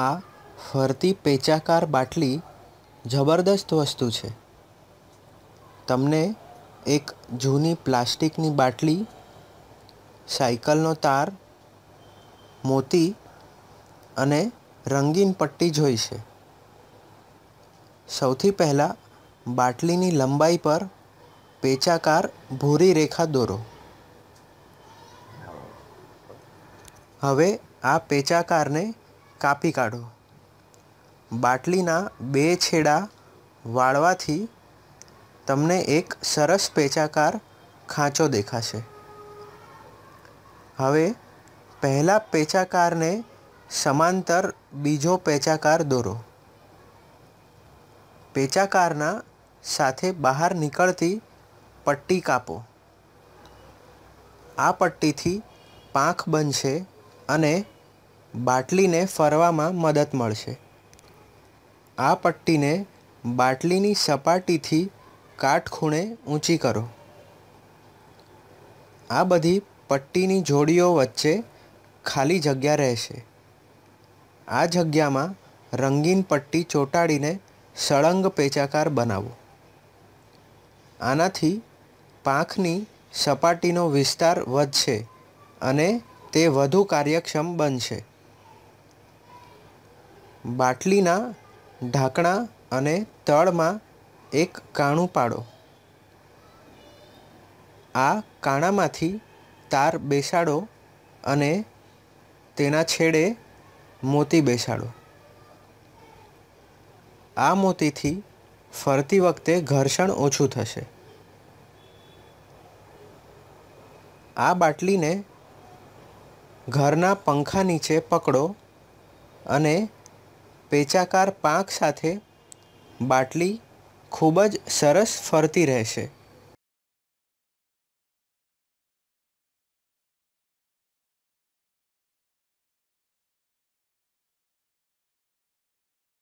આ ફરતી પેચાકાર બાટલી જબરદસ્ત વસ્તુ છે તમને એક જૂની પ્લાસ્ટિકની બાટલી સાયકલનો તાર મોતી અને રંગીન પટ્ટી જોઈશે સૌથી પહેલાં બાટલીની લંબાઈ પર પેચાકાર ભૂરી રેખા દોરો હવે આ પેચાકારને કાપી કાઢો બાટલીના બે છેડા વાળવાથી તમને એક સરસ પેચાકાર ખાંચો દેખાશે હવે પહેલા પેચાકારને સમાંતર બીજો પેચાકાર દોરો પેચાકારના સાથે બહાર નીકળતી પટ્ટી કાપો આ પટ્ટીથી પાંખ બનશે અને બાટલીને ફરવામાં મદદ મળશે આ પટ્ટીને બાટલીની સપાટીથી કાટખૂણે ઊંચી કરો આ બધી પટ્ટીની જોડીઓ વચ્ચે ખાલી જગ્યા રહેશે આ જગ્યામાં રંગીન પટ્ટી ચોંટાડીને સળંગ પેચાકાર બનાવો આનાથી પાંખની સપાટીનો વિસ્તાર વધશે અને તે વધુ કાર્યક્ષમ બનશે બાટલીના ઢાંકણા અને તળમાં એક કાણું પાડો આ કાણામાંથી તાર બેસાડો અને તેના છેડે મોતી બેસાડો આ મોતીથી ફરતી વખતે ઘર્ષણ ઓછું થશે આ બાટલીને ઘરના પંખા નીચે પકડો અને પેચાકાર પાંખ સાથે બાટલી ખૂબ જ સરસ ફરતી રહેશે